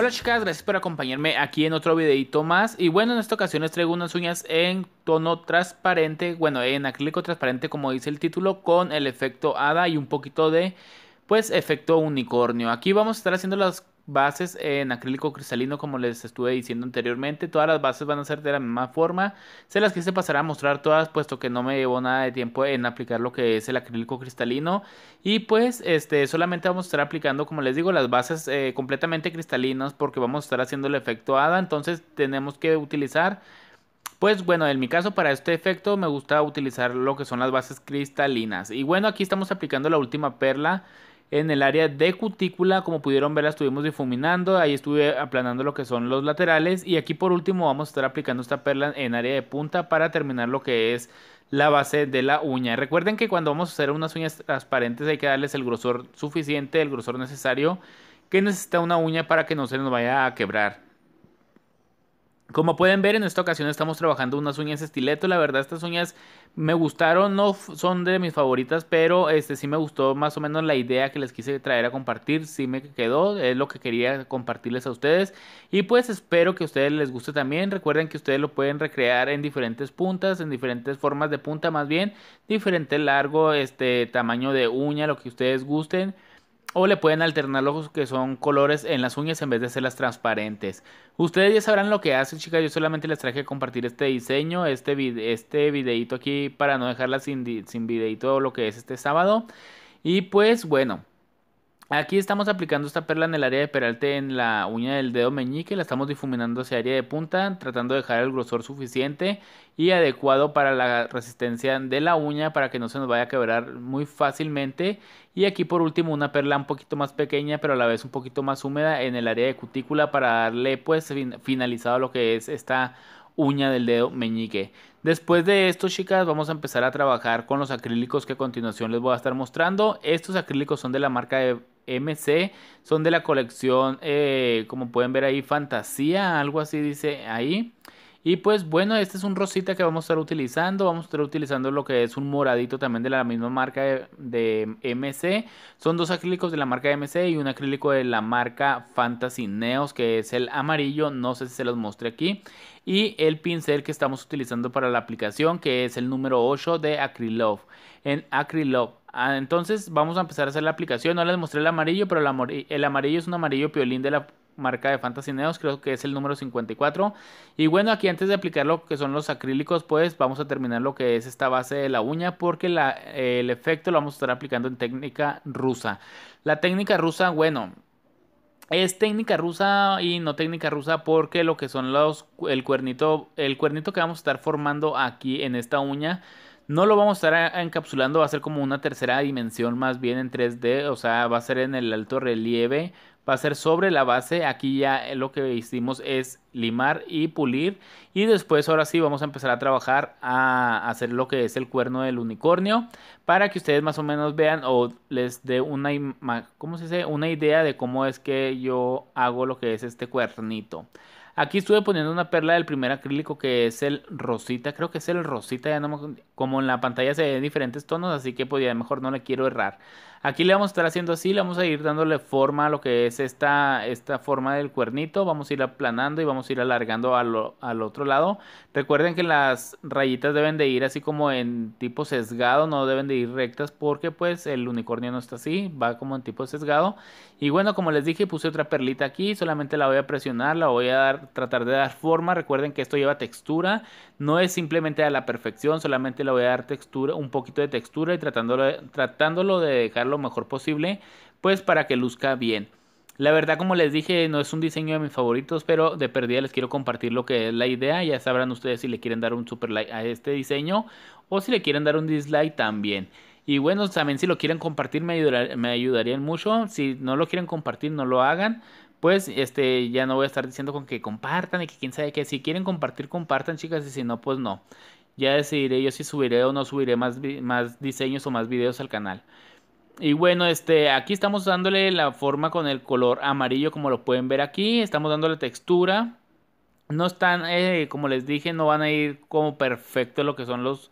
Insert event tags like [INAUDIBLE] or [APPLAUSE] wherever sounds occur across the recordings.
Hola chicas, gracias por acompañarme aquí en otro videito más y bueno en esta ocasión les traigo unas uñas en tono transparente, bueno en acrílico transparente como dice el título con el efecto hada y un poquito de pues efecto unicornio. Aquí vamos a estar haciendo las bases en acrílico cristalino como les estuve diciendo anteriormente todas las bases van a ser de la misma forma se las quise pasar a mostrar todas puesto que no me llevo nada de tiempo en aplicar lo que es el acrílico cristalino y pues este solamente vamos a estar aplicando como les digo las bases eh, completamente cristalinas porque vamos a estar haciendo el efecto hada entonces tenemos que utilizar pues bueno, en mi caso para este efecto me gusta utilizar lo que son las bases cristalinas. Y bueno, aquí estamos aplicando la última perla en el área de cutícula. Como pudieron ver, la estuvimos difuminando. Ahí estuve aplanando lo que son los laterales. Y aquí por último vamos a estar aplicando esta perla en área de punta para terminar lo que es la base de la uña. Recuerden que cuando vamos a hacer unas uñas transparentes hay que darles el grosor suficiente, el grosor necesario que necesita una uña para que no se nos vaya a quebrar. Como pueden ver, en esta ocasión estamos trabajando unas uñas estileto. La verdad, estas uñas me gustaron, no son de mis favoritas, pero este sí me gustó más o menos la idea que les quise traer a compartir. Sí me quedó, es lo que quería compartirles a ustedes. Y pues espero que a ustedes les guste también. Recuerden que ustedes lo pueden recrear en diferentes puntas, en diferentes formas de punta, más bien, diferente largo, este tamaño de uña, lo que ustedes gusten o le pueden alternar los que son colores en las uñas en vez de hacerlas transparentes. Ustedes ya sabrán lo que hacen, chicas. Yo solamente les traje a compartir este diseño, este, este videito aquí para no dejarla sin, sin videito lo que es este sábado. Y pues bueno, Aquí estamos aplicando esta perla en el área de peralte en la uña del dedo meñique, la estamos difuminando hacia área de punta, tratando de dejar el grosor suficiente y adecuado para la resistencia de la uña para que no se nos vaya a quebrar muy fácilmente. Y aquí por último una perla un poquito más pequeña pero a la vez un poquito más húmeda en el área de cutícula para darle pues finalizado lo que es esta uña del dedo meñique. Después de esto, chicas, vamos a empezar a trabajar con los acrílicos que a continuación les voy a estar mostrando. Estos acrílicos son de la marca de MC son de la colección, eh, como pueden ver ahí, Fantasía, algo así dice ahí. Y pues bueno, este es un rosita que vamos a estar utilizando. Vamos a estar utilizando lo que es un moradito también de la misma marca de, MC. Son dos acrílicos de la marca MC y un acrílico de la marca Fantasy Neos, que es el amarillo. No sé si se los mostré aquí. Y el pincel que estamos utilizando para la aplicación, que es el número 8 de Acrylove. En Acrylove. Ah, entonces vamos a empezar a hacer la aplicación. No les mostré el amarillo, pero el el amarillo es un amarillo piolín de la marca de Fantasy Neos, creo que es el número 54. Y bueno, aquí antes de aplicar lo que son los acrílicos, pues vamos a terminar lo que es esta base de la uña, porque el efecto lo vamos a estar aplicando en técnica rusa. La técnica rusa, bueno, es técnica rusa y no técnica rusa porque lo que son los el cuernito el cuernito que vamos a estar formando aquí en esta uña no lo vamos a estar encapsulando va a ser como una tercera dimensión más bien en 3D o sea va a ser en el alto relieve va a ser sobre la base. Aquí ya eh, lo que hicimos es limar y pulir. Y después ahora sí vamos a empezar a trabajar a hacer lo que es el cuerno del unicornio. Para que ustedes más o menos vean o les dé una, se una idea de cómo es que yo hago lo que es este cuernito. Aquí estuve poniendo una perla del primer acrílico que es el rosita, creo que es el rosita, ya no como en la pantalla se ven diferentes tonos, así que podría pues, mejor no le quiero errar. Aquí le vamos a estar haciendo así, le vamos a ir dándole forma a lo que es esta, esta forma del cuernito. Vamos a ir aplanando y vamos a ir alargando al otro lado. Recuerden que las rayitas deben de ir así como en tipo sesgado, no deben de ir rectas porque pues el unicornio no está así, va como en tipo sesgado. Y bueno, como les dije, puse otra perlita aquí, solamente la voy a presionar, la voy a dar, tratar de dar forma. Recuerden que esto lleva textura, no es simplemente a la perfección, solamente le voy a dar textura, un poquito de textura y tratándolo, tratándolo de dejarlo lo mejor posible, pues para que luzca bien. La verdad, como les dije, no es un diseño de mis favoritos, pero de perdida les quiero compartir lo que es la idea. Ya sabrán ustedes si le quieren dar un super like a este diseño o si le quieren dar un dislike también. Y bueno, también si lo quieren compartir me, ayudarían mucho. Si no lo quieren compartir, no lo hagan. Pues este ya no voy a estar diciendo con que compartan y que quién sabe qué. Si quieren compartir, compartan, chicas, y si no, pues no. Ya decidiré yo si subiré o no subiré más, más diseños o más videos al canal. Y bueno, este, aquí estamos dándole la forma con el color amarillo, como lo pueden ver aquí. Estamos dándole textura. No están, eh, como les dije, no van a ir como perfecto lo que son los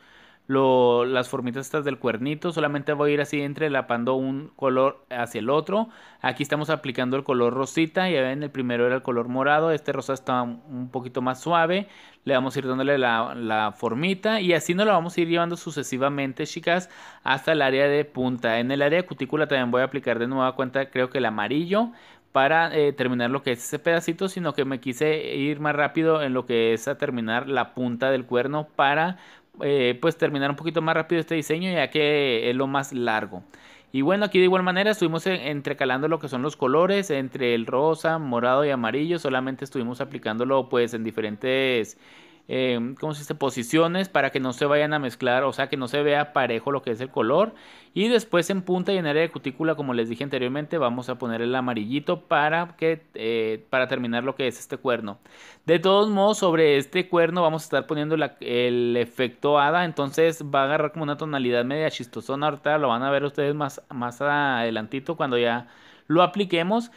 las formitas estas del cuernito, solamente voy a ir así entrelapando un color hacia el otro. Aquí estamos aplicando el color rosita, ya ven, el primero era el color morado, este rosa está un poquito más suave. Le vamos a ir dándole la, formita y así nos la vamos a ir llevando sucesivamente, chicas, hasta el área de punta. En el área de cutícula también voy a aplicar de nueva cuenta, creo que el amarillo para eh, terminar lo que es ese pedacito, sino que me quise ir más rápido en lo que es a terminar la punta del cuerno para eh, pues terminar un poquito más rápido este diseño ya que es lo más largo. Y bueno, aquí de igual manera estuvimos entrecalando lo que son los colores entre el rosa, morado y amarillo. Solamente estuvimos aplicándolo pues en diferentes eh, se Posiciones para que no se vayan a mezclar, o sea, que no se vea parejo lo que es el color. Y después en punta y en área de cutícula, como les dije anteriormente, vamos a poner el amarillito para, que, eh, para terminar lo que es este cuerno. De todos modos, sobre este cuerno vamos a estar poniendo el efecto hada, entonces va a agarrar como una tonalidad media chistosona. Ahorita lo van a ver ustedes más, más adelantito cuando ya lo apliquemos.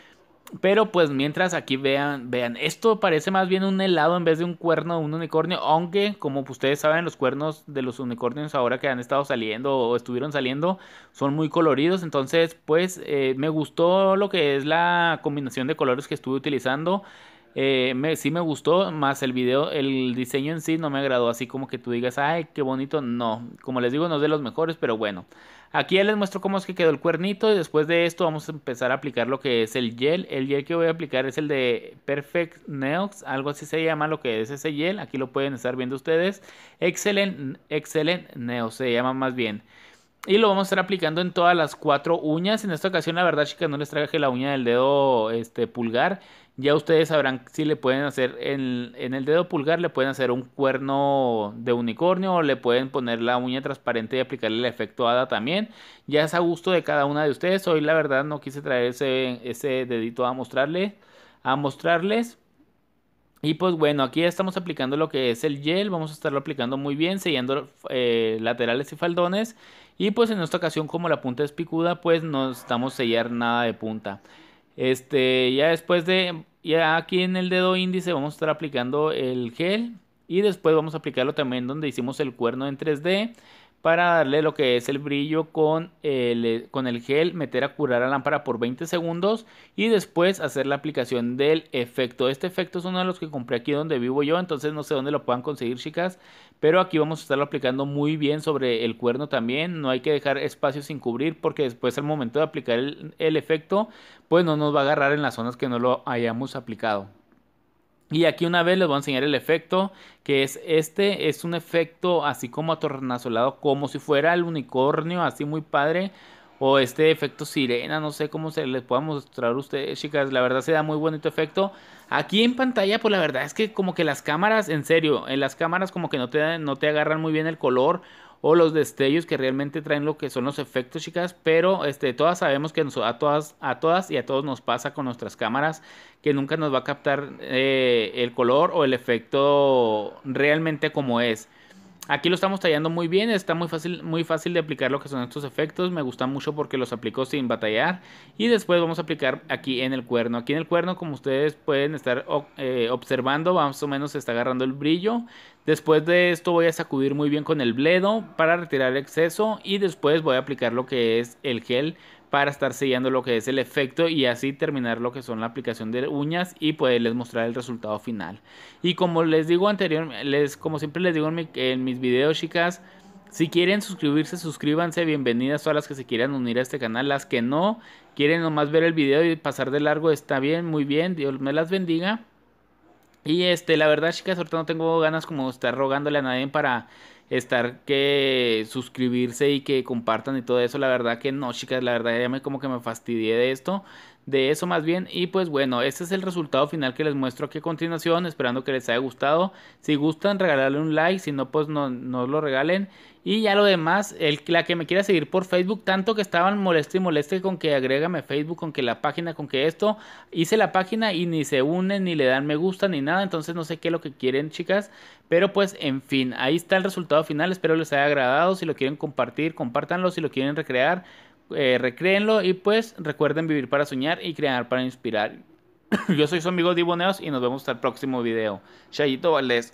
Pero pues mientras aquí vean, vean, esto parece más bien un helado en vez de un cuerno de un unicornio, aunque como ustedes saben los cuernos de los unicornios ahora que han estado saliendo o estuvieron saliendo son muy coloridos, entonces pues eh, me gustó lo que es la combinación de colores que estuve utilizando. Eh, si me, gustó, más el video, el diseño en sí no me agradó, así como que tú digas, ay, qué bonito, no, como les digo, no es de los mejores, pero bueno. Aquí ya les muestro cómo es que quedó el cuernito y después de esto vamos a empezar a aplicar lo que es el gel. El gel que voy a aplicar es el de Perfect Neox, algo así se llama lo que es ese gel, aquí lo pueden estar viendo ustedes. Excellent, Excellent Neox se llama más bien. Y lo vamos a estar aplicando en todas las cuatro uñas. En esta ocasión, la verdad, chicas, no les traje la uña del dedo este, pulgar ya ustedes sabrán si le pueden hacer en, el dedo pulgar, le pueden hacer un cuerno de unicornio o le pueden poner la uña transparente y aplicarle el efecto hada también. Ya es a gusto de cada una de ustedes. Hoy la verdad no quise traer ese, dedito a mostrarle, a mostrarles. Y pues bueno, aquí estamos aplicando lo que es el gel, vamos a estarlo aplicando muy bien, sellando eh, laterales y faldones. Y pues en esta ocasión como la punta es picuda, pues no estamos sellar nada de punta. Este, ya después de, ya aquí en el dedo índice vamos a estar aplicando el gel y después vamos a aplicarlo también donde hicimos el cuerno en 3D para darle lo que es el brillo con el, eh, con el gel, meter a curar la lámpara por 20 segundos y después hacer la aplicación del efecto. Este efecto es uno de los que compré aquí donde vivo yo, entonces no sé dónde lo puedan conseguir chicas, pero aquí vamos a estarlo aplicando muy bien sobre el cuerno también, no hay que dejar espacio sin cubrir porque después al momento de aplicar el efecto pues no nos va a agarrar en las zonas que no lo hayamos aplicado. Y aquí una vez les voy a enseñar el efecto, que es este, es un efecto así como atornazolado como si fuera el unicornio, así muy padre. O este efecto sirena, no sé cómo se les pueda mostrar a ustedes, chicas. La verdad se da muy bonito efecto. Aquí en pantalla, pues la verdad es que como que las cámaras, en serio, en las cámaras como que no te, no te agarran muy bien el color o los destellos que realmente traen lo que son los efectos, chicas, pero este, todas sabemos que a, todas, a todas y a todos nos pasa con nuestras cámaras que nunca nos va a captar eh, el color o el efecto realmente como es. Aquí lo estamos tallando muy bien, está muy fácil, muy fácil de aplicar lo que son estos efectos, me gusta mucho porque los aplico sin batallar y después vamos a aplicar aquí en el cuerno. Aquí en el cuerno como ustedes pueden estar eh, observando más o menos se está agarrando el brillo. Después de esto voy a sacudir muy bien con el bledo para retirar el exceso y después voy a aplicar lo que es el gel para estar sellando lo que es el efecto y así terminar lo que son la aplicación de uñas y poderles mostrar el resultado final. Y como les digo anteriormente, como siempre les digo en, mis videos chicas, si quieren suscribirse, suscríbanse, bienvenidas todas las que se quieran unir a este canal, las que no, quieren nomás ver el video y pasar de largo, está bien, muy bien, Dios me las bendiga. Y este, la verdad chicas, ahorita no tengo ganas como de estar rogándole a nadie para estar que suscribirse y que compartan y todo eso. La verdad que no, chicas, la verdad ya me como que me fastidié de esto de eso más bien. Y pues bueno, este es el resultado final que les muestro aquí a continuación, esperando que les haya gustado. Si gustan, regalarle un like, si no, pues no, lo regalen. Y ya lo demás, el, la que me quiera seguir por Facebook, tanto que estaban moleste y moleste con que agrégame Facebook, con que la página, con que esto, hice la página y ni se unen, ni le dan me gusta, ni nada, entonces no sé qué es lo que quieren chicas, pero pues en fin, ahí está el resultado final, espero les haya agradado, si lo quieren compartir, compártanlo, si lo quieren recrear, eh, recréenlo y pues recuerden vivir para soñar y crear para inspirar. [COUGHS] Yo soy su amigo Diboneos y nos vemos hasta el próximo video. Chayito Valdés.